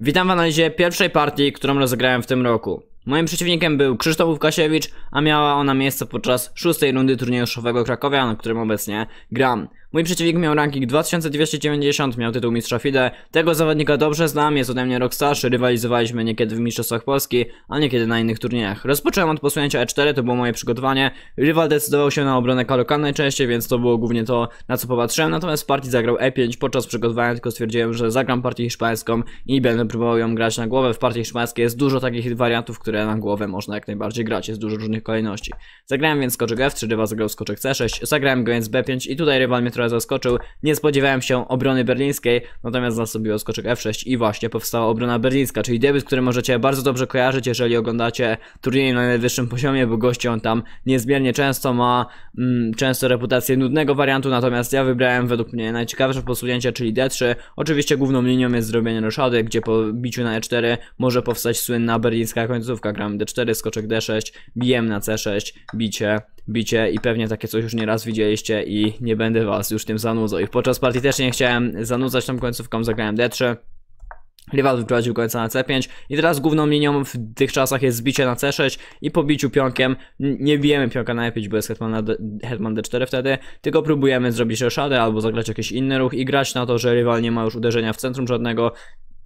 Witam w analizie pierwszej partii, którą rozegrałem w tym roku. Moim przeciwnikiem był Krzysztof Łukasiewicz, a miała ona miejsce podczas szóstej rundy turnieju szowego Krakowia, na którym obecnie gram. Mój przeciwnik miał ranking 2290, miał tytuł mistrza FIDE. Tego zawodnika dobrze znam, jest ode mnie rockstarszy, rywalizowaliśmy niekiedy w Mistrzostwach Polski, a niekiedy na innych turniejach. Rozpocząłem od posunięcia E4, to było moje przygotowanie. Rywal decydował się na obronę Kalokan najczęściej, więc to było głównie to, na co popatrzyłem. Natomiast w partii zagrał E5, podczas przygotowania tylko stwierdziłem, że zagram partię hiszpańską i będę próbował ją grać na głowę. W partii hiszpańskiej jest dużo takich wariantów, które na głowę można jak najbardziej grać, jest dużo różnych kolejności. Zagrałem więc skoczek F3, rywal zagrał skoczek C6, zagrałem go więc B5 i tutaj rywal mnie trochę zaskoczył. Nie spodziewałem się obrony berlińskiej, natomiast nastąpiło skoczek F6 i właśnie powstała obrona berlińska, czyli debiut, który możecie bardzo dobrze kojarzyć, jeżeli oglądacie turniej na najwyższym poziomie, bo gości on tam niezmiernie często ma mm, często reputację nudnego wariantu, natomiast ja wybrałem według mnie najciekawsze posunięcie, czyli D3. Oczywiście główną linią jest zrobienie roszady, gdzie po biciu na E4 może powstać słynna berlińska końcówka. Gram D4, skoczek D6, bijem na C6, bicie, bicie i pewnie takie coś już nieraz widzieliście i nie będę was was już tym zanudzą. I podczas partii też nie chciałem zanudzać tą końcówką, zagrałem D3. Rywal wyprowadził końca na C5 i teraz główną linią w tych czasach jest zbicie na C6 i po biciu pionkiem nie bijemy pionka na E5, bo jest hetman, D, hetman D4 wtedy, tylko próbujemy zrobić reszadę albo zagrać jakiś inny ruch i grać na to, że rywal nie ma już uderzenia w centrum żadnego,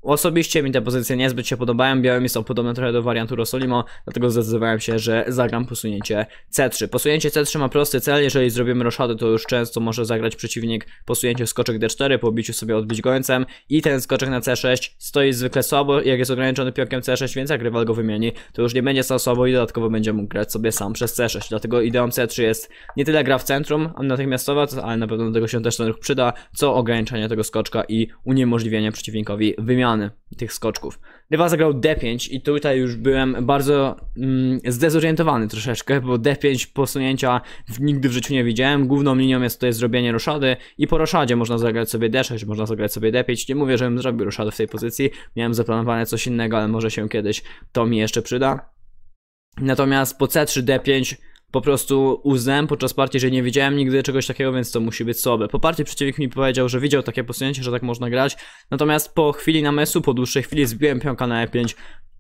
Osobiście mi te pozycje niezbyt się podobają, białym są podobne trochę do wariantu Rosolimo, dlatego zdecydowałem się, że zagram posunięcie C3. Posunięcie C3 ma prosty cel, jeżeli zrobimy roszadę, to już często może zagrać przeciwnik posunięcie skoczek D4, po obiciu sobie odbić gońcem i ten skoczek na C6 stoi zwykle słabo, jak jest ograniczony pionkiem C6, więc jak rywal go wymieni, to już nie będzie stał słabo i dodatkowo będzie mógł grać sobie sam przez C6, dlatego ideą C3 jest nie tyle gra w centrum natychmiastowa, ale na pewno do tego się też ten ruch przyda, co ograniczenie tego skoczka i uniemożliwienie przeciwnikowi wymiany tych skoczków. Rywa zagrał D5 i tutaj już byłem bardzo mm, zdezorientowany troszeczkę, bo D5 posunięcia nigdy w życiu nie widziałem. Główną linią jest tutaj zrobienie roszady i po roszadzie można zagrać sobie D6, można zagrać sobie D5. Nie mówię, żebym zrobił roszadę w tej pozycji, miałem zaplanowane coś innego, ale może się kiedyś to mi jeszcze przyda. Natomiast po C3, D5 po prostu uznałem podczas partii, że nie widziałem nigdy czegoś takiego, więc to musi być sobie. Po partii przeciwnik mi powiedział, że widział takie posunięcie, że tak można grać, natomiast po chwili namysłu, po dłuższej chwili zbiłem pionka na e5,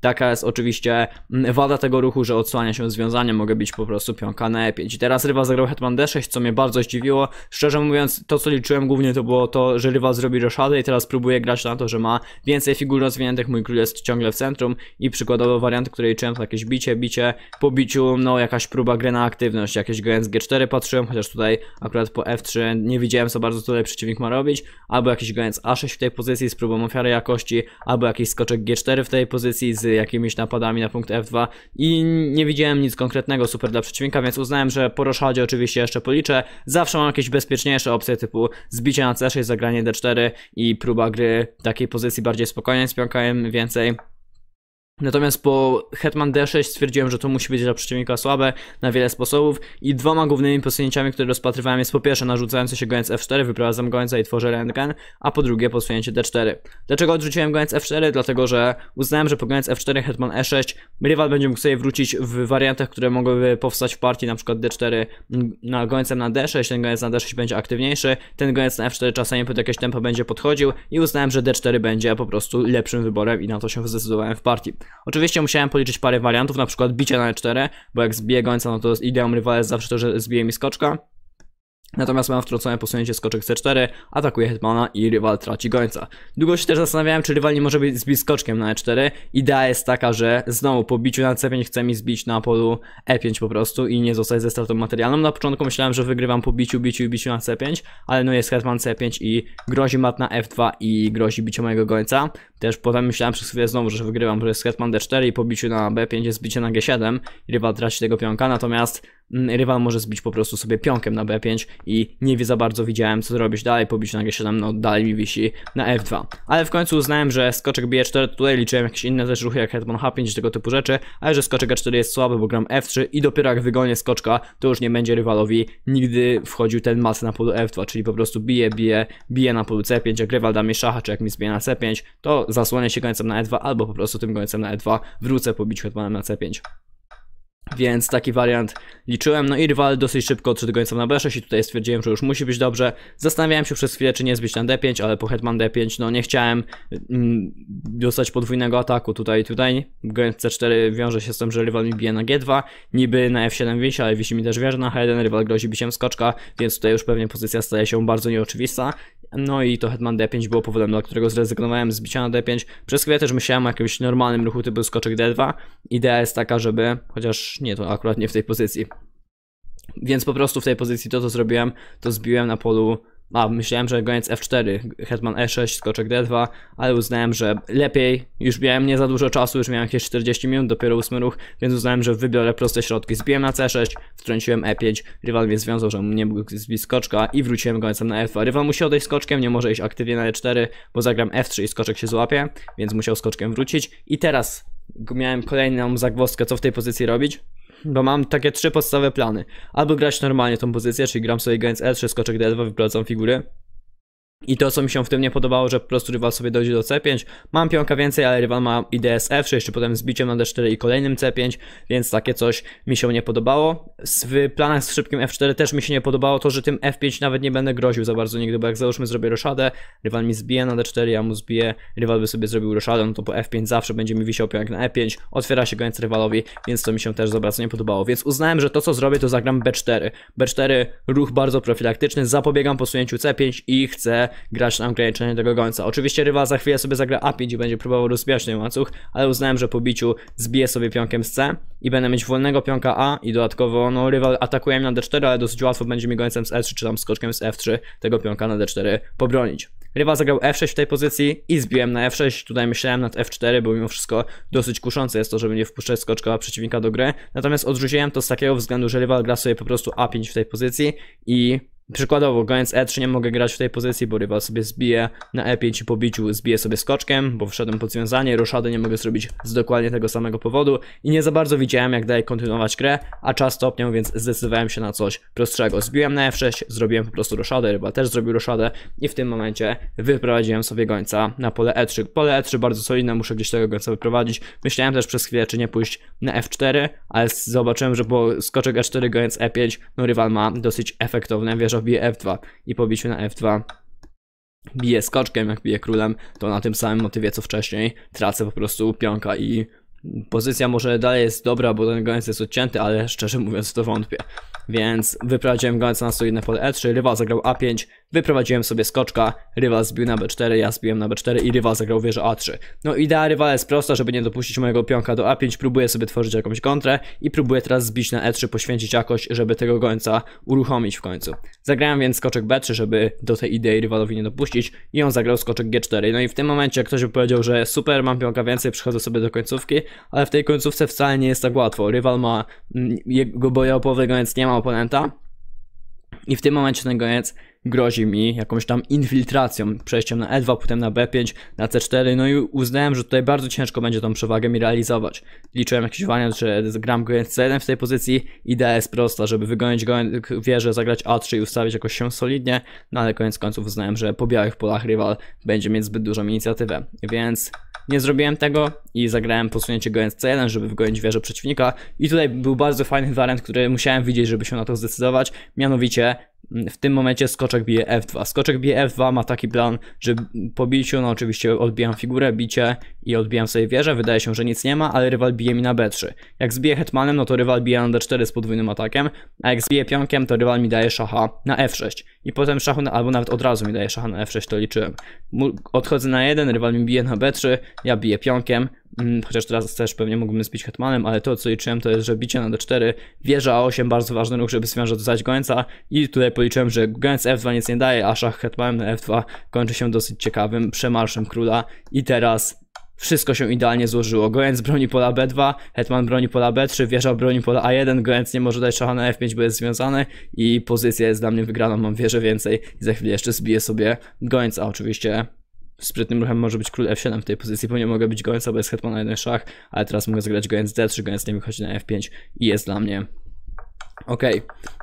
Taka jest oczywiście mm, wada tego ruchu, że odsłania się związanie, mogę być po prostu pionka na E5. Teraz Rywa zagrał hetman D6, co mnie bardzo zdziwiło. Szczerze mówiąc, to co liczyłem głównie to było to, że Rywa zrobi roszadę i teraz próbuje grać na to, że ma więcej figur rozwiniętych, mój król jest ciągle w centrum i przykładowo warianty, które liczyłem to jakieś bicie, bicie, po biciu, no jakaś próba gry na aktywność, jakieś GNS G4 patrzyłem, chociaż tutaj akurat po F3 nie widziałem co bardzo, tutaj przeciwnik ma robić, albo jakiś GNS A6 w tej pozycji z próbą ofiary jakości, albo jakiś skoczek G4 w tej pozycji z jakimiś napadami na punkt F2 i nie widziałem nic konkretnego super dla przeciwnika, więc uznałem, że po roszadzie oczywiście jeszcze policzę. Zawsze mam jakieś bezpieczniejsze opcje typu zbicie na C6, zagranie D4 i próba gry takiej pozycji bardziej spokojnej z więcej Natomiast po Hetman D6 stwierdziłem, że to musi być dla przeciwnika słabe na wiele sposobów i dwoma głównymi posunięciami, które rozpatrywałem jest po pierwsze narzucający się goniec F4, wyprowadzam gońca i tworzę rentgen, a po drugie posunięcie D4. Dlaczego odrzuciłem goniec F4? Dlatego, że uznałem, że po goniec F4 Hetman E6 rywal będzie mógł sobie wrócić w wariantach, które mogłyby powstać w partii, na przykład D4 na gońcem na D6, ten goniec na D6 będzie aktywniejszy, ten goniec na F4 czasami pod jakieś tempo będzie podchodził i uznałem, że D4 będzie po prostu lepszym wyborem i na to się zdecydowałem w partii. Oczywiście musiałem policzyć parę wariantów, na przykład bicie na E4, bo jak zbiję gońca, no to ideą rywala jest zawsze to, że zbije mi skoczka. Natomiast mam wtrącone posunięcie skoczek C4, atakuje Hetmana i rywal traci gońca. Długo się też zastanawiałem, czy rywal nie może być z biskoczkiem na E4. Idea jest taka, że znowu po biciu na C5 chce mi zbić na polu E5 po prostu i nie zostać ze stratą materialną. Na początku myślałem, że wygrywam po biciu, biciu i biciu na C5, ale no jest Hetman C5 i grozi mat na F2 i grozi biciu mojego gońca. Też potem myślałem przez chwilę znowu, że wygrywam, że jest Hetman D4 i po biciu na B5 jest bicie na G7 i rywal traci tego pionka, natomiast Mm, rywal może zbić po prostu sobie pionkiem na B5 i nie wie za bardzo widziałem co zrobić dalej, pobić na G7, no dalej mi wisi na F2. Ale w końcu uznałem, że skoczek B4, tutaj liczyłem jakieś inne też ruchy jak hetman H5 tego typu rzeczy, ale że skoczek A4 jest słaby, bo gram F3 i dopiero jak wygonię skoczka, to już nie będzie rywalowi nigdy wchodził ten mat na polu F2, czyli po prostu bije, bije, bije na polu C5, jak rywal da mi szacha, czy jak mi zbije na C5, to zasłonię się końcem na E2 albo po prostu tym końcem na E2 wrócę pobić hetmanem na C5. Więc taki wariant liczyłem. No i rywal dosyć szybko odszedł końcem na B6 i tutaj stwierdziłem, że już musi być dobrze. Zastanawiałem się przez chwilę, czy nie zbić na D5, ale po hetman D5 no nie chciałem mm, dostać podwójnego ataku tutaj tutaj. Goń C4 wiąże się z tym, że rywal mi bije na G2, niby na F7 wisi, ale wisi mi też wieża na H1, rywal grozi biciem skoczka, więc tutaj już pewnie pozycja staje się bardzo nieoczywista. No i to hetman D5 było powodem, dla którego zrezygnowałem z bicia na D5. Przez chwilę też myślałem o jakimś normalnym ruchu typu skoczek D2. Idea jest taka, żeby, chociaż nie, to akurat nie w tej pozycji. Więc po prostu w tej pozycji to, co zrobiłem, to zbiłem na polu a, myślałem, że goniec F4, hetman E6, skoczek D2, ale uznałem, że lepiej, już miałem nie za dużo czasu, już miałem jakieś 40 minut, dopiero ósmy ruch, więc uznałem, że wybiorę proste środki. Zbiłem na C6, wtrąciłem E5, rywal mnie związał, że nie mógł zbić skoczka i wróciłem gońcem na F2. Rywal musi odejść skoczkiem, nie może iść aktywnie na E4, bo zagram F3 i skoczek się złapie, więc musiał skoczkiem wrócić. I teraz miałem kolejną zagwozdkę, co w tej pozycji robić bo mam takie trzy podstawowe plany. Albo grać normalnie tą pozycję, czyli gram sobie against L3, skoczek D2, wyprowadzam figurę, i to, co mi się w tym nie podobało, że po prostu rywal sobie dojdzie do C5. Mam pionka więcej, ale rywal ma idsf F6, czy potem z biciem na D4 i kolejnym C5, więc takie coś mi się nie podobało. W planach z szybkim F4 też mi się nie podobało to, że tym F5 nawet nie będę groził za bardzo nigdy, bo jak załóżmy zrobię roszadę, rywal mi zbije na D4, ja mu zbiję, rywal by sobie zrobił roszadę, no to po F5 zawsze będzie mi wisiał pionek na E5, otwiera się koniec rywalowi, więc to mi się też za bardzo nie podobało. Więc uznałem, że to, co zrobię, to zagram B4. B4 ruch bardzo profilaktyczny, zapobiegam posunięciu C5 i chcę grać na ograniczenie tego gońca. Oczywiście rywal za chwilę sobie zagra A5 i będzie próbował rozbijać ten łańcuch, ale uznałem, że po biciu zbiję sobie pionkiem z C i będę mieć wolnego pionka A i dodatkowo no rywal atakuje mnie na D4, ale dosyć łatwo będzie mi gońcem z E3 czy tam skoczkiem z F3 tego pionka na D4 pobronić. Rywa zagrał F6 w tej pozycji i zbiłem na F6. Tutaj myślałem nad F4, bo mimo wszystko dosyć kuszące jest to, żeby nie wpuszczać skoczka przeciwnika do gry. Natomiast odrzuciłem to z takiego względu, że rywal gra sobie po prostu A5 w tej pozycji i Przykładowo, goniąc E3 nie mogę grać w tej pozycji, bo rywal sobie zbije na E5 i po biciu zbije sobie skoczkiem, bo wszedłem pod związanie, roszady nie mogę zrobić z dokładnie tego samego powodu i nie za bardzo widziałem jak dalej kontynuować grę, a czas topniał, więc zdecydowałem się na coś prostszego. Zbiłem na F6, e zrobiłem po prostu roszadę, rywal też zrobił roszadę i w tym momencie wyprowadziłem sobie gońca na pole E3. Pole E3 bardzo solidne, muszę gdzieś tego gońca wyprowadzić. Myślałem też przez chwilę, czy nie pójść na F4, ale zobaczyłem, że po skoczek E4 goniec E5, no rywal ma dosyć efektowne wieże bije F2 i po biciu na F2 bije skoczkiem, jak bije królem, to na tym samym motywie co wcześniej tracę po prostu pionka i pozycja może dalej jest dobra, bo ten goniec jest odcięty, ale szczerze mówiąc to wątpię. Więc wyprowadziłem goniec na stojne pole E3, rywal zagrał A5, Wyprowadziłem sobie skoczka, rywal zbił na B4, ja zbiłem na B4 i rywal zagrał wieżę A3. No idea rywala jest prosta, żeby nie dopuścić mojego pionka do A5, próbuję sobie tworzyć jakąś kontrę i próbuję teraz zbić na E3, poświęcić jakoś, żeby tego gońca uruchomić w końcu. Zagrałem więc skoczek B3, żeby do tej idei rywalowi nie dopuścić i on zagrał skoczek G4. No i w tym momencie ktoś by powiedział, że super, mam pionka więcej, przychodzę sobie do końcówki, ale w tej końcówce wcale nie jest tak łatwo. Rywal ma mm, jego boja opowego, nie ma oponenta. I w tym momencie ten goniec grozi mi jakąś tam infiltracją, przejściem na E2, potem na B5, na C4, no i uznałem, że tutaj bardzo ciężko będzie tą przewagę mi realizować. Liczyłem jakiś wariant, że gram go C1 w tej pozycji, idea jest prosta, żeby wygonić go wieżę, zagrać A3 i ustawić jakoś się solidnie, no ale koniec końców uznałem, że po białych polach rywal będzie mieć zbyt dużą inicjatywę, więc nie zrobiłem tego i zagrałem posunięcie gojąc C1, żeby wygonić wieżę przeciwnika i tutaj był bardzo fajny wariant, który musiałem widzieć, żeby się na to zdecydować, mianowicie w tym momencie skoczek bije F2. Skoczek bije F2 ma taki plan, że po biciu, no oczywiście odbijam figurę, bicie i odbijam sobie wieżę, wydaje się, że nic nie ma, ale rywal bije mi na B3. Jak zbije hetmanem, no to rywal bije na D4 z podwójnym atakiem, a jak zbije pionkiem, to rywal mi daje szacha na F6. I potem szachu, na, albo nawet od razu mi daje szacha na F6, to liczyłem. Odchodzę na jeden, rywal mi bije na B3, ja biję pionkiem, Mm, chociaż teraz też pewnie mógłbym zbić Hetmanem, ale to co liczyłem to jest, że bicie na d4, wieża a8, bardzo ważny ruch, żeby związać dostać gońca i tutaj policzyłem, że gońc f2 nic nie daje, a szach Hetmanem na f2 kończy się dosyć ciekawym przemarszem króla i teraz wszystko się idealnie złożyło. gońc broni pola B2, Hetman broni pola B3, wieża broni pola A1, gońc nie może dać szacha na F5, bo jest związany i pozycja jest dla mnie wygrana, mam wieżę więcej i za chwilę jeszcze zbiję sobie Gońca oczywiście sprytnym ruchem może być król f7 w tej pozycji, bo nie mogę być gońca hetman na jeden szach, ale teraz mogę zagrać gońc d3, gońc nie wychodzi na f5 i jest dla mnie OK,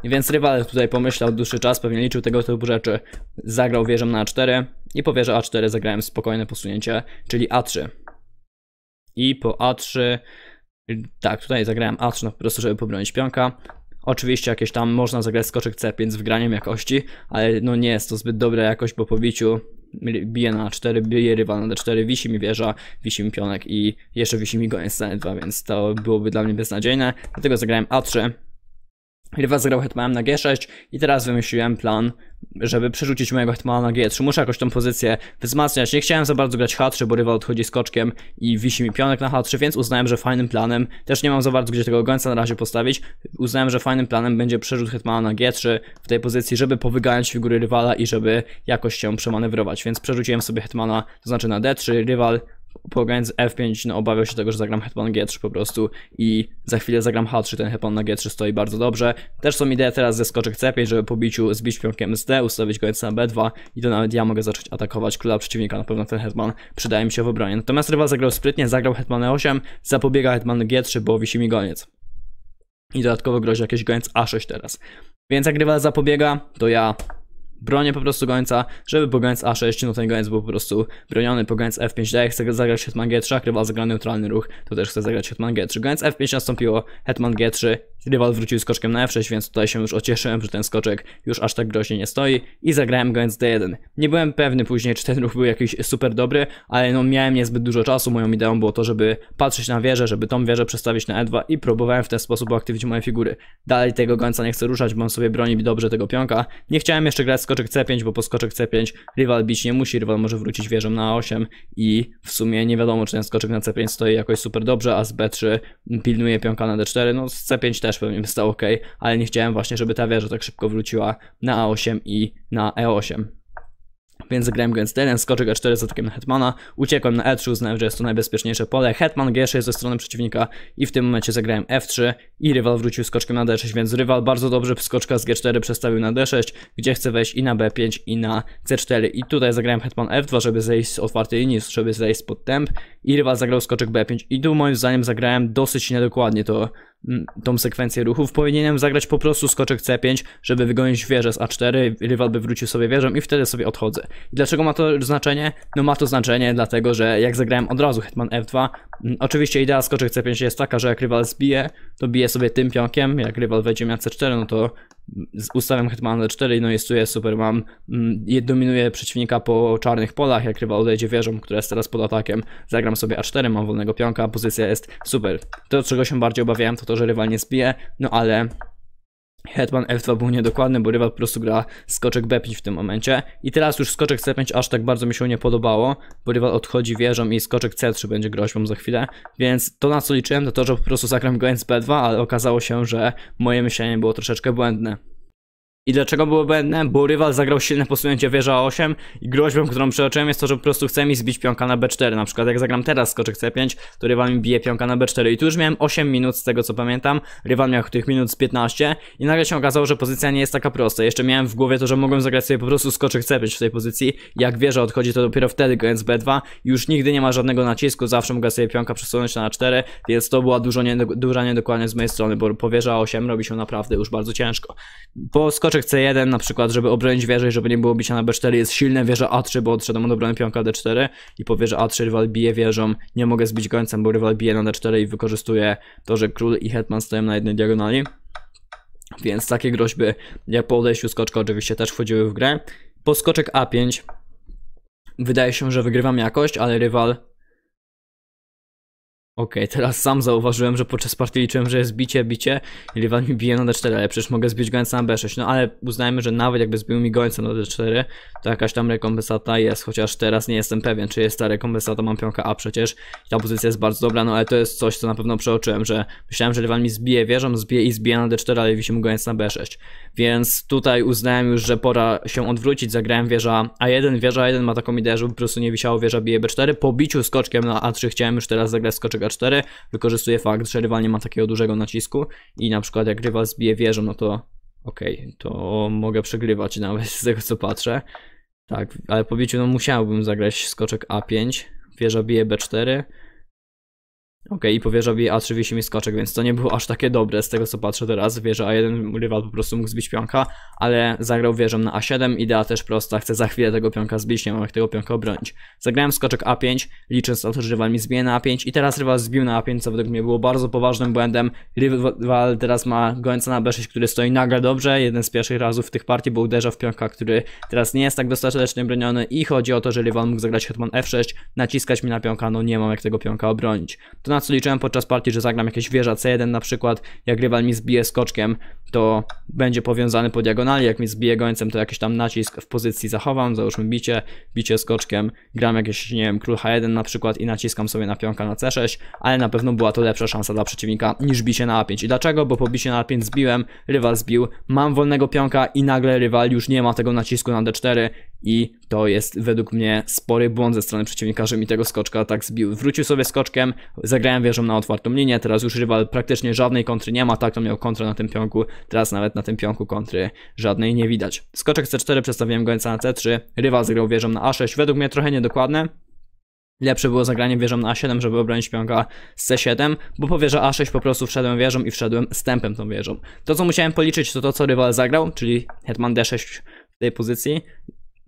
więc rywal tutaj pomyślał dłuższy czas, pewnie liczył tego typu rzeczy. Zagrał wieżą na A4 i po wieżę A4 zagrałem spokojne posunięcie, czyli A3. I po A3, tak, tutaj zagrałem A3 no po prostu, żeby pobronić pionka. Oczywiście jakieś tam można zagrać skoczek C5 z wgraniem jakości, ale no nie jest to zbyt dobra jakość, bo po biciu bije na 4 bije rywa na D4, wisi mi wieża, wisi mi pionek i jeszcze wisi mi goniec na E2, więc to byłoby dla mnie beznadziejne. Dlatego zagrałem A3, Rywal zagrał hetmanem na g6 i teraz wymyśliłem plan, żeby przerzucić mojego hetmana na g3. Muszę jakoś tą pozycję wzmacniać. Nie chciałem za bardzo grać h3, bo rywal odchodzi skoczkiem i wisi mi pionek na h3, więc uznałem, że fajnym planem, też nie mam za bardzo gdzie tego gońca na razie postawić, uznałem, że fajnym planem będzie przerzut hetmana na g3 w tej pozycji, żeby powyganiać figury rywala i żeby jakoś się przemanewrować. Więc przerzuciłem sobie hetmana, to znaczy na d3, rywal po F5 no, obawiał się tego, że zagram hetman G3 po prostu i za chwilę zagram H3, ten hetman na G3 stoi bardzo dobrze. Też są idee teraz ze skoczek C5, żeby po biciu zbić pionkiem z D, ustawić Goniec na B2 i to nawet ja mogę zacząć atakować króla przeciwnika, na pewno ten hetman przydaje mi się w obronie. Natomiast rywal zagrał sprytnie, zagrał hetman E8, zapobiega hetman G3, bo wisi mi goniec. I dodatkowo grozi jakiś goniec A6 teraz. Więc jak rywal zapobiega, to ja bronię po prostu gońca, żeby po gońc A6, no ten gońc był po prostu broniony, po gońc F5D, chcę zagrać Hetman G3, rywal zagra neutralny ruch, to też chcę zagrać Hetman G3. Gońc F5 nastąpiło, Hetman G3, rywal wrócił skoczkiem na F6, więc tutaj się już ocieszyłem, że ten skoczek już aż tak groźnie nie stoi i zagrałem gońc D1. Nie byłem pewny później, czy ten ruch był jakiś super dobry, ale no miałem niezbyt dużo czasu, moją ideą było to, żeby patrzeć na wieżę, żeby tą wieżę przestawić na E2 i próbowałem w ten sposób uaktywnić moje figury. Dalej tego gońca nie chcę ruszać, bo on sobie broni dobrze tego pionka. Nie chciałem jeszcze grać skoczek C5, bo po skoczek C5 rywal bić nie musi, rywal może wrócić wieżą na A8 i w sumie nie wiadomo, czy ten skoczek na C5 stoi jakoś super dobrze, a z B3 pilnuje pionka na D4, no z C5 też pewnie by stał ok, ale nie chciałem właśnie, żeby ta wieża tak szybko wróciła na A8 i na E8 więc zagrałem go N4, skoczek A4 z atakiem na Hetmana, uciekłem na E3, uznałem, że jest to najbezpieczniejsze pole, Hetman G6 ze strony przeciwnika i w tym momencie zagrałem F3 i rywal wrócił skoczkiem na D6, więc rywal bardzo dobrze skoczka z G4 przestawił na D6, gdzie chce wejść i na B5 i na C4 i tutaj zagrałem Hetman F2, żeby zejść z otwartej linii, żeby zejść pod temp i rywal zagrał skoczek B5 i tu moim zdaniem zagrałem dosyć niedokładnie to tą sekwencję ruchów, powinienem zagrać po prostu skoczek C5, żeby wygonić wieżę z A4, rywal by wrócił sobie wieżą i wtedy sobie odchodzę. I dlaczego ma to znaczenie? No ma to znaczenie dlatego, że jak zagrałem od razu hetman F2, oczywiście idea skoczek C5 jest taka, że jak rywal zbije, to bije sobie tym pionkiem, jak rywal wejdzie na C4, no to ustawiam Hetmana D4 i no super, mam mm, dominuje przeciwnika po czarnych polach, jak rywal odejdzie wieżą, która jest teraz pod atakiem, zagram sobie A4, mam wolnego pionka, pozycja jest super. To czego się bardziej obawiałem to to, że rywal nie zbije, no ale Hetman F2 był niedokładny, bo rywal po prostu gra skoczek B5 w tym momencie. I teraz już skoczek C5 aż tak bardzo mi się nie podobało, bo rywal odchodzi wieżą i skoczek C3 będzie groźbą za chwilę. Więc to na co liczyłem to to, że po prostu zagram go B2, ale okazało się, że moje myślenie było troszeczkę błędne. I dlaczego było błędne? Bo rywal zagrał silne posunięcie wieża A8 i groźbą, którą przeoczyłem jest to, że po prostu chce mi zbić pionka na B4. Na przykład jak zagram teraz skoczek C5, to rywal mi bije pionka na B4 i tu już miałem 8 minut z tego co pamiętam. Rywal miał tych minut z 15 i nagle się okazało, że pozycja nie jest taka prosta. Jeszcze miałem w głowie to, że mogłem zagrać sobie po prostu skoczek C5 w tej pozycji. Jak wieża odchodzi to dopiero wtedy go B2 już nigdy nie ma żadnego nacisku, zawsze mogę sobie pionka przesunąć na 4 więc to była dużo nie, duża niedokładność z mojej strony, bo po wieża 8 robi się naprawdę już bardzo ciężko. Po skoczek Pioszek C1 na przykład, żeby obronić wieżę i żeby nie było bicia na B4 jest silne, wieża A3, bo odszedłem od obrony pionka D4 i po wieży A3 rywal bije wieżą, nie mogę zbić gońcem, bo rywal bije na D4 i wykorzystuje to, że król i hetman stoją na jednej diagonali. Więc takie groźby jak po odejściu skoczka oczywiście też wchodziły w grę. Po skoczek A5 wydaje się, że wygrywam jakość, ale rywal Okej, okay, teraz sam zauważyłem, że podczas partii liczyłem, że jest bicie, bicie i rywal mi bije na d4, ale przecież mogę zbić gońca na b6, no ale uznajmy, że nawet jakby zbił mi gońca na d4, to jakaś tam rekompensata jest, chociaż teraz nie jestem pewien, czy jest ta rekompensata, mam pionka A przecież i ta pozycja jest bardzo dobra, no ale to jest coś, co na pewno przeoczyłem, że myślałem, że rywal mi zbije wieżą, zbije i zbije na d4, ale wisi mu gońca na b6, więc tutaj uznałem już, że pora się odwrócić, zagrałem wieża A1, wieża A1 ma taką ideę, żeby po prostu nie wisiało wieża bije b4, po biciu skoczkiem na A3 chciałem już teraz zagrać skoczek 4 wykorzystuje fakt, że rywal nie ma takiego dużego nacisku i na przykład jak rywal zbije wieżę, no to okej, okay, to mogę przegrywać nawet z tego co patrzę. Tak, ale po biciu no musiałbym zagrać skoczek A5, wieża bije B4, Okej, okay, i powierza mi A30 mi skoczek, więc to nie było aż takie dobre z tego co patrzę teraz. Wieża A1, rywal po prostu mógł zbić pionka, ale zagrał wieżą na A7, idea też prosta, chcę za chwilę tego pionka zbić, nie mam jak tego pionka obronić. Zagrałem skoczek A5, licząc na to, że rywal mi zbije na A5 i teraz rywal zbił na A5, co według mnie było bardzo poważnym błędem. Rywal teraz ma gońca na B6, który stoi nagle dobrze, jeden z pierwszych razów w tych partii, bo uderza w pionka, który teraz nie jest tak dostatecznie broniony i chodzi o to, że rywal mógł zagrać hetman F6, naciskać mi na pionka, no nie mam jak tego pionka obronić. To na co liczyłem podczas partii, że zagram jakieś wieża C1 na przykład, jak rywal mi zbije skoczkiem, to będzie powiązany po diagonali, jak mi zbije gońcem, to jakiś tam nacisk w pozycji zachowam, załóżmy bicie, bicie skoczkiem, gram jakieś, nie wiem, król H1 na przykład i naciskam sobie na pionka na C6, ale na pewno była to lepsza szansa dla przeciwnika niż bicie na A5. I dlaczego? Bo po bicie na A5 zbiłem, rywal zbił, mam wolnego pionka i nagle rywal już nie ma tego nacisku na D4 i to jest według mnie spory błąd ze strony przeciwnika, że mi tego skoczka tak zbił. Wrócił sobie skoczkiem, zagrałem wieżą na otwartą linię, teraz już rywal praktycznie żadnej kontry nie ma, tak to miał kontrę na tym pionku, teraz nawet na tym pionku kontry żadnej nie widać. Skoczek C4, przestawiłem gońca na C3, rywal zagrał wieżą na A6, według mnie trochę niedokładne, Lepsze było zagranie wieżą na A7, żeby obronić pionka z C7, bo po wieża A6 po prostu wszedłem wieżą i wszedłem stępem tą wieżą. To co musiałem policzyć to to co rywal zagrał, czyli hetman D6 w tej pozycji,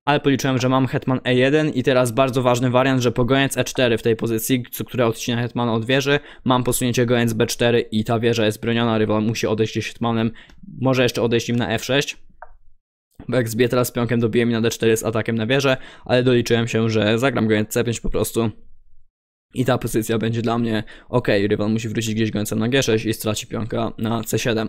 ale policzyłem, że mam hetman e1 i teraz bardzo ważny wariant, że po goniec e4 w tej pozycji, która odcina hetmana od wieży, mam posunięcie goniec b4 i ta wieża jest broniona, rywal musi odejść z hetmanem, może jeszcze odejść im na f6. Bo jak teraz pionkiem, dobiję mi na d4 z atakiem na wieżę, ale doliczyłem się, że zagram goniec c5 po prostu. I ta pozycja będzie dla mnie ok, rywal musi wrócić gdzieś gońcem na g6 i straci pionka na c7.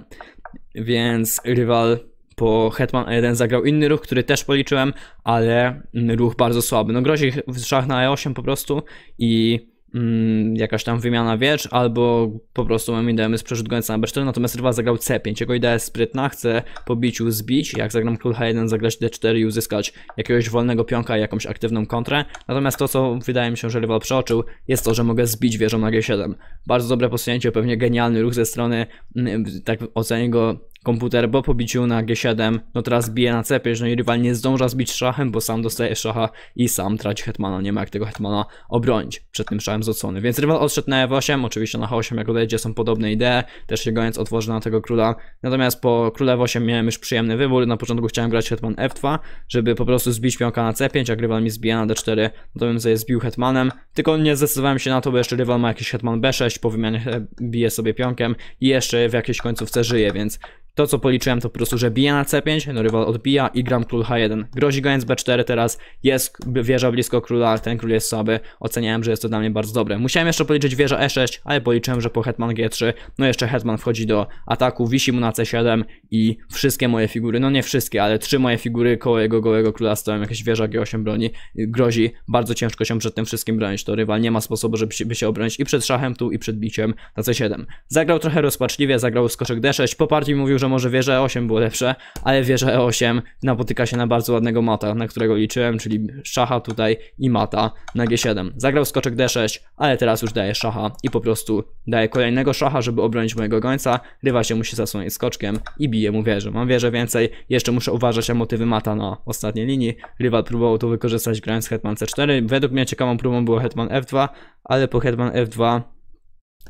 Więc rywal po Hetman 1 zagrał inny ruch, który też policzyłem, ale mm, ruch bardzo słaby. No grozi w szach na E8 po prostu i mm, jakaś tam wymiana wiecz, albo po prostu mam ideę z przerzut gońca na B4, natomiast rywal zagrał C5. Jego idea jest sprytna, chce po biciu zbić, jak zagram król H1, zagrać D4 i uzyskać jakiegoś wolnego pionka i jakąś aktywną kontrę. Natomiast to, co wydaje mi się, że rywal przeoczył, jest to, że mogę zbić wieżą na G7. Bardzo dobre posunięcie, pewnie genialny ruch ze strony, mm, tak ocenię go komputer, bo po biciu na G7, no teraz bije na c5 no i rywal nie zdąża zbić szachem, bo sam dostaje szacha i sam traci hetmana, nie ma jak tego hetmana obronić przed tym szachem z odsłony. Więc rywal odszedł na F8, e oczywiście na H8 jak odejdzie są podobne idee, też się goniec otworzy na tego króla, natomiast po króle F8 miałem już przyjemny wybór, na początku chciałem grać hetman F2, żeby po prostu zbić pionka na C5, jak rywal mi zbija na D4, no to bym sobie zbił hetmanem, tylko nie zdecydowałem się na to, bo jeszcze rywal ma jakiś hetman B6, po wymianie bije sobie pionkiem i jeszcze w jakiejś końcówce żyje, więc to co policzyłem to po prostu, że bije na C5, no rywal odbija i gram król H1. Grozi go B4 teraz, jest wieża blisko króla, ale ten król jest słaby. Oceniałem, że jest to dla mnie bardzo dobre. Musiałem jeszcze policzyć wieża E6, ale policzyłem, że po hetman G3, no jeszcze hetman wchodzi do ataku, wisi mu na C7 i wszystkie moje figury, no nie wszystkie, ale trzy moje figury koło jego gołego króla stoją, jakieś wieża G8 broni, grozi, bardzo ciężko się przed tym wszystkim bronić, to rywal nie ma sposobu, żeby się, by się obronić i przed szachem tu i przed biciem na C7. Zagrał trochę rozpaczliwie, zagrał skoczek D6, po partii mówił, że może wieża E8 było lepsze, ale wieża E8 napotyka się na bardzo ładnego mata, na którego liczyłem, czyli szacha tutaj i mata na G7. Zagrał skoczek D6, ale teraz już daje szacha i po prostu daje kolejnego szacha, żeby obronić mojego gońca. Rywa się musi zasunąć skoczkiem i bije mu wieżę. Mam wieżę więcej, jeszcze muszę uważać na motywy mata na ostatniej linii. Rywa próbował to wykorzystać grając hetman C4. Według mnie ciekawą próbą było hetman F2, ale po hetman F2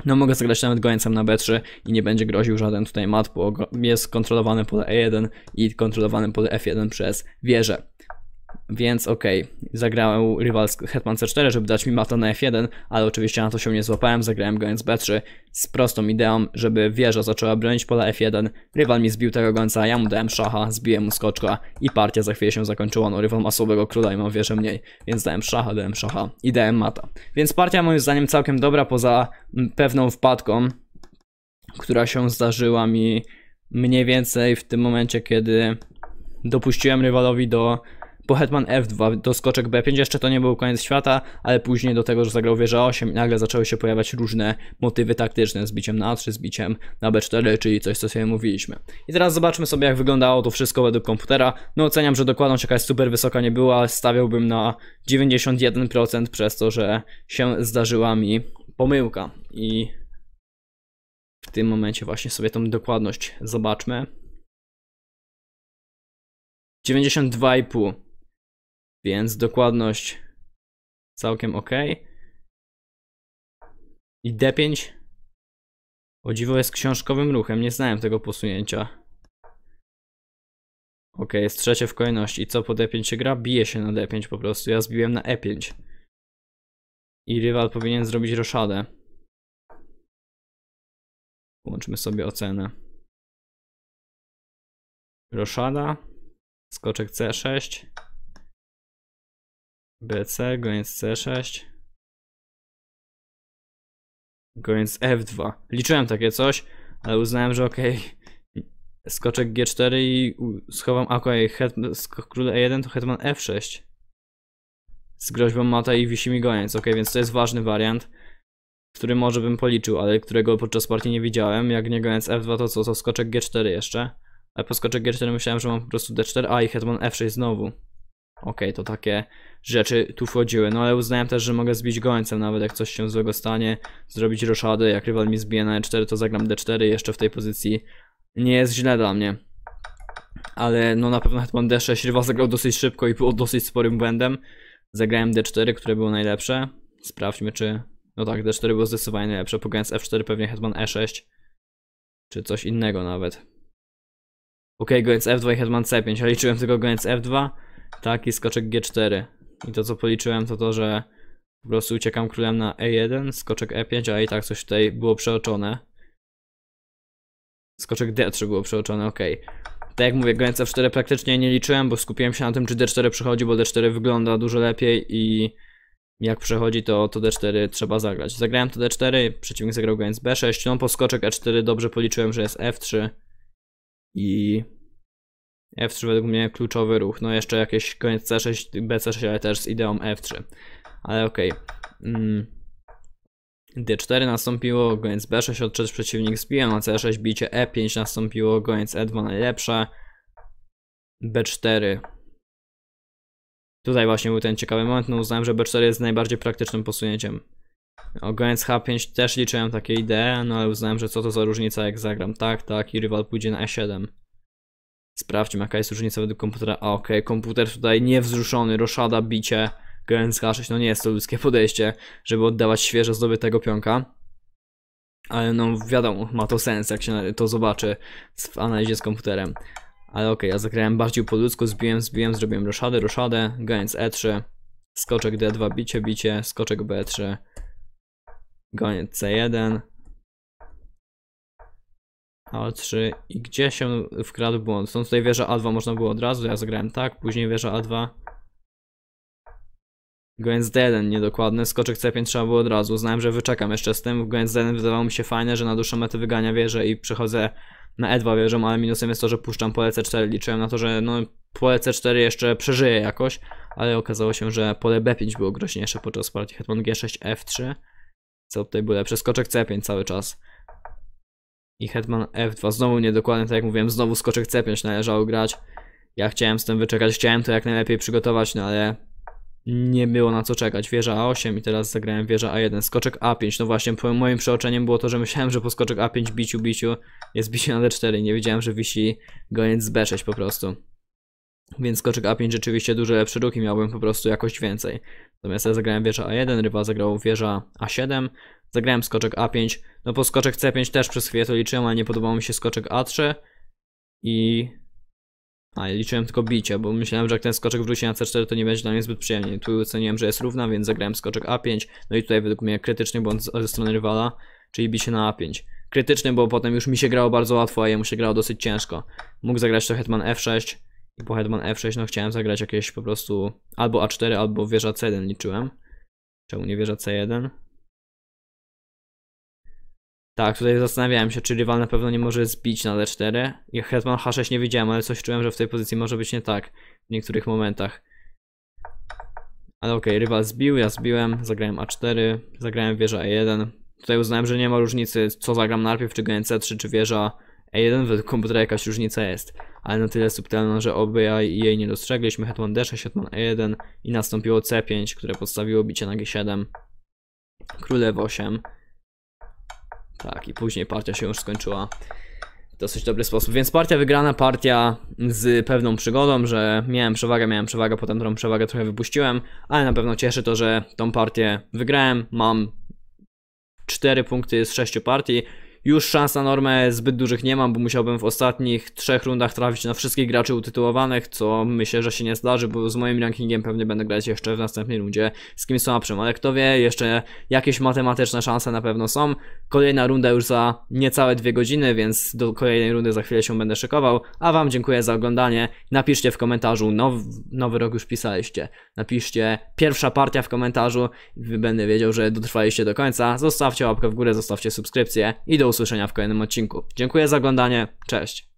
no mogę zagrać nawet gońcem na B3 i nie będzie groził żaden tutaj mat, bo jest kontrolowany pod E1 i kontrolowany pod F1 przez wieżę. Więc okej, okay, zagrałem rywal z Hetman C4, żeby dać mi mata na F1, ale oczywiście na to się nie złapałem, zagrałem goniec B3 z prostą ideą, żeby wieża zaczęła bronić pola F1. Rywal mi zbił tego gońca, ja mu dałem szacha, zbiłem mu skoczka i partia za chwilę się zakończyła. No rywal ma słabego króla i mam wieżę mniej, więc dałem szacha, dałem szacha i dałem mata. Więc partia moim zdaniem całkiem dobra, poza mm, pewną wpadką, która się zdarzyła mi mniej więcej w tym momencie, kiedy dopuściłem rywalowi do po Hetman F2 do skoczek B5, jeszcze to nie był koniec świata, ale później do tego, że zagrał wieża 8 i nagle zaczęły się pojawiać różne motywy taktyczne z biciem na A3, z biciem na B4, czyli coś, co sobie mówiliśmy. I teraz zobaczmy sobie, jak wyglądało to wszystko według komputera. No oceniam, że dokładność jakaś super wysoka nie była, stawiałbym na 91% przez to, że się zdarzyła mi pomyłka i w tym momencie właśnie sobie tą dokładność zobaczmy. 92,5 więc dokładność całkiem ok. I D5 o dziwo jest książkowym ruchem, nie znałem tego posunięcia. Ok, jest trzecie w kolejności. Co po D5 się gra? Bije się na D5 po prostu. Ja zbiłem na E5. I rywal powinien zrobić roszadę. Włączmy sobie ocenę. Roszada. Skoczek C6. BC, goniec C6. Goniec F2. Liczyłem takie coś, ale uznałem, że okej. Okay. Skoczek G4 i schowam okej, okay, skok E1 to hetman F6. Z groźbą mata i wisi mi goniec, ok więc to jest ważny wariant który może bym policzył, ale którego podczas partii nie widziałem. Jak nie goniec F2 to co, to skoczek G4 jeszcze. Ale po skoczek G4 myślałem, że mam po prostu D4, a i hetman F6 znowu ok, to takie rzeczy tu wchodziły. No ale uznałem też, że mogę zbić gońcem, nawet jak coś się złego stanie, zrobić roszady, jak rywal mi zbije na E4, to zagram D4 jeszcze w tej pozycji. Nie jest źle dla mnie. Ale no na pewno hetman D6 rywal zagrał dosyć szybko i było dosyć sporym błędem. Zagrałem D4, które było najlepsze. Sprawdźmy czy... No tak, D4 było zdecydowanie najlepsze, Pogając F4 pewnie hetman E6. Czy coś innego nawet. Ok, gońc F2 i hetman C5, ja liczyłem tylko gońc F2 Taki skoczek G4. I to co policzyłem to to, że po prostu uciekam królem na E1, skoczek E5, a i tak coś tutaj było przeoczone. Skoczek D3 było przeoczone, ok. Tak jak mówię, granic F4 praktycznie nie liczyłem, bo skupiłem się na tym, czy D4 przechodzi, bo D4 wygląda dużo lepiej i jak przechodzi, to, to D4 trzeba zagrać. Zagrałem to D4, przeciwnik zagrał granic B6, no po skoczek E4 dobrze policzyłem, że jest F3 i F3 e, według mnie kluczowy ruch. No jeszcze jakieś koniec C6, BC6, ale też z ideą F3. Ale okej. Okay. Mm. D4 nastąpiło, goniec B6 odczyt przeciwnik z na C6 bicie E5 nastąpiło, goniec E2 najlepsze. B4. Tutaj właśnie był ten ciekawy moment, no uznałem, że B4 jest najbardziej praktycznym posunięciem. Ogoniec H5 też liczyłem takie idee, no ale uznałem, że co to za różnica jak zagram tak, tak i rywal pójdzie na E7. Sprawdźmy jaka jest różnica według komputera. A okej, okay, komputer tutaj niewzruszony, roszada, bicie, GNSH6. No nie jest to ludzkie podejście, żeby oddawać świeżo zdobytego pionka. Ale no wiadomo, ma to sens jak się to zobaczy w analizie z komputerem. Ale okej, okay, ja zagrałem bardziej po ludzku, zbiłem, zbiłem, zrobiłem roszadę, roszadę, goniec E3, skoczek D2, bicie, bicie, skoczek B3, goniec C1, a 3 i gdzie się wkradł błąd? Stąd tutaj wieża A2 można było od razu, ja zagrałem tak, później wieża A2. Gwen D1 niedokładny, skoczek C5 trzeba było od razu, znałem, że wyczekam jeszcze z tym, w Gołęc D1 wydawało mi się fajne, że na dłuższą metę wygania wieżę i przechodzę na E2 wieżą, ale minusem jest to, że puszczam pole C4, liczyłem na to, że no pole C4 jeszcze przeżyje jakoś, ale okazało się, że pole B5 było groźniejsze podczas partii Hetman G6, F3, co tutaj było lepsze, skoczek C5 cały czas i Hetman F2. Znowu niedokładnie, tak jak mówiłem, znowu skoczek C5 należało grać. Ja chciałem z tym wyczekać, chciałem to jak najlepiej przygotować, no ale nie było na co czekać. Wieża A8 i teraz zagrałem wieża A1. Skoczek A5, no właśnie moim przeoczeniem było to, że myślałem, że po skoczek A5 biciu, biciu jest bicie na D4 i nie wiedziałem, że wisi goniec z B6 po prostu. Więc koczek A5 rzeczywiście dużo lepsze ruchy miałbym po prostu jakoś więcej. Natomiast ja zagrałem wieża A1, rywal zagrał wieża A7, zagrałem skoczek A5, no po skoczek C5 też przez chwilę to liczyłem, ale nie podobał mi się skoczek A3 i... A, liczyłem tylko bicie, bo myślałem, że jak ten skoczek wróci na C4 to nie będzie dla mnie zbyt przyjemnie. Tu oceniłem, że jest równa, więc zagrałem skoczek A5, no i tutaj według mnie krytyczny błąd ze strony rywala, czyli bicie na A5 krytyczny, bo potem już mi się grało bardzo łatwo, a jemu się grało dosyć ciężko. Mógł zagrać to Hetman F6, i po hetman f6 no chciałem zagrać jakieś po prostu albo a4, albo wieża c1 liczyłem. Czemu nie wieża c1? Tak, tutaj zastanawiałem się, czy rywal na pewno nie może zbić na d4. E ja hetman h6 nie widziałem, ale coś czułem, że w tej pozycji może być nie tak w niektórych momentach. Ale okej, okay, rywal zbił, ja zbiłem, zagrałem a4, zagrałem wieża e1. Tutaj uznałem, że nie ma różnicy, co zagram najpierw, czy gn c3, czy wieża E1 według komputera jakaś różnica jest, ale na tyle subtelna, że i jej nie dostrzegliśmy. Hetman D6, Hetman E1 i nastąpiło C5, które podstawiło bicie na G7. Król F8. Tak, i później partia się już skończyła w dosyć dobry sposób. Więc partia wygrana, partia z pewną przygodą, że miałem przewagę, miałem przewagę, potem tą przewagę trochę wypuściłem, ale na pewno cieszy to, że tą partię wygrałem. Mam 4 punkty z 6 partii już szans na normę zbyt dużych nie mam, bo musiałbym w ostatnich trzech rundach trafić na wszystkich graczy utytułowanych, co myślę, że się nie zdarzy, bo z moim rankingiem pewnie będę grać jeszcze w następnej rundzie z kimś słabszym, ale kto wie, jeszcze jakieś matematyczne szanse na pewno są. Kolejna runda już za niecałe dwie godziny, więc do kolejnej rundy za chwilę się będę szykował, a Wam dziękuję za oglądanie. Napiszcie w komentarzu, now, nowy rok już pisaliście, napiszcie pierwsza partia w komentarzu, będę wiedział, że dotrwaliście do końca. Zostawcie łapkę w górę, zostawcie subskrypcję i do usłyszenia w kolejnym odcinku. Dziękuję za oglądanie, cześć.